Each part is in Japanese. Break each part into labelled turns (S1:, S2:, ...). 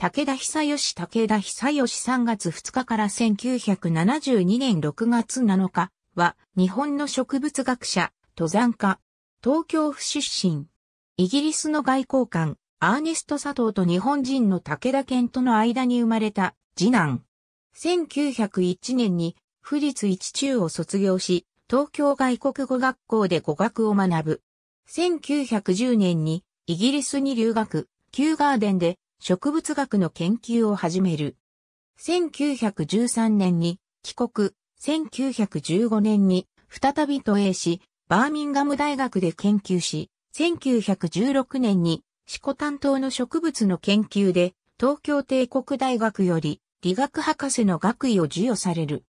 S1: 武田久義武田久義3月2日から1972年6月7日は日本の植物学者、登山家、東京府出身。イギリスの外交官、アーネスト佐藤と日本人の武田健との間に生まれた次男。1901年に府立一中を卒業し、東京外国語学校で語学を学ぶ。1910年にイギリスに留学、キューガーデンで植物学の研究を始める。1913年に帰国、1915年に再び渡英し、バーミンガム大学で研究し、1916年に四股担当の植物の研究で東京帝国大学より理学博士の学位を授与される。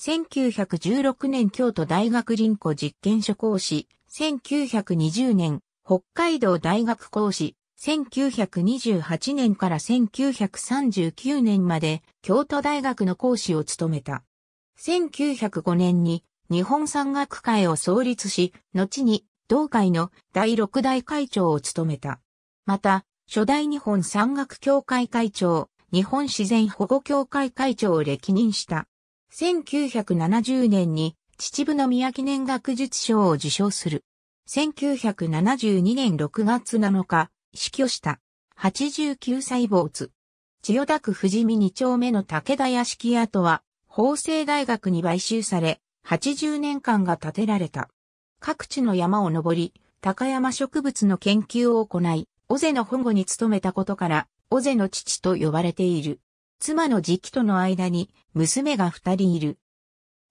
S1: 1916年京都大学林庫実験所講師、1920年北海道大学講師、1928年から1939年まで京都大学の講師を務めた。1905年に日本山岳会を創立し、後に同会の第六代会長を務めた。また、初代日本山岳協会会長、日本自然保護協会会長を歴任した。1970年に秩父の宮記念学術賞を受賞する。1972年6月7日、死去した。89歳坊津。千代田区富士見2丁目の武田屋敷跡は、法政大学に買収され、80年間が建てられた。各地の山を登り、高山植物の研究を行い、尾瀬の保護に努めたことから、尾瀬の父と呼ばれている。妻の時期との間に娘が二人いる。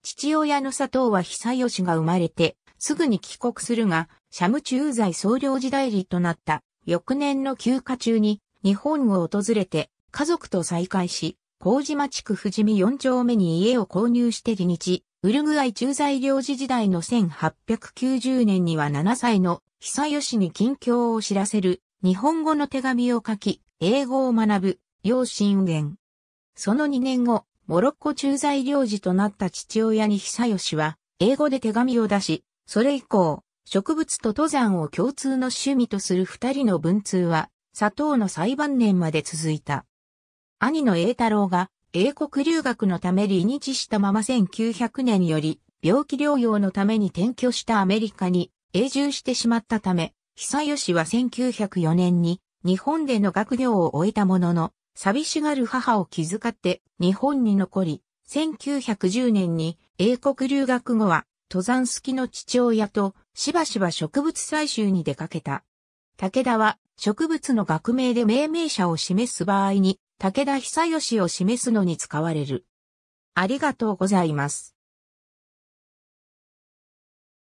S1: 父親の佐藤は久吉が生まれて、すぐに帰国するが、社務駐在総領時代理となった翌年の休暇中に日本を訪れて家族と再会し、麹町区富士見4丁目に家を購入して離日、ウルグアイ駐在領事時代の1890年には7歳の久吉に近況を知らせる日本語の手紙を書き、英語を学ぶ、養親元。その2年後、モロッコ駐在領事となった父親に久吉は、英語で手紙を出し、それ以降、植物と登山を共通の趣味とする二人の文通は、佐藤の裁判年まで続いた。兄の栄太郎が英国留学のため離日したまま1900年より病気療養のために転居したアメリカに永住してしまったため、久吉は1904年に日本での学業を終えたものの、寂しがる母を気遣って日本に残り、1910年に英国留学後は登山好きの父親としばしば植物採集に出かけた。武田は植物の学名で命名者を示す場合に武田久義を示すのに使われる。ありがとうございます。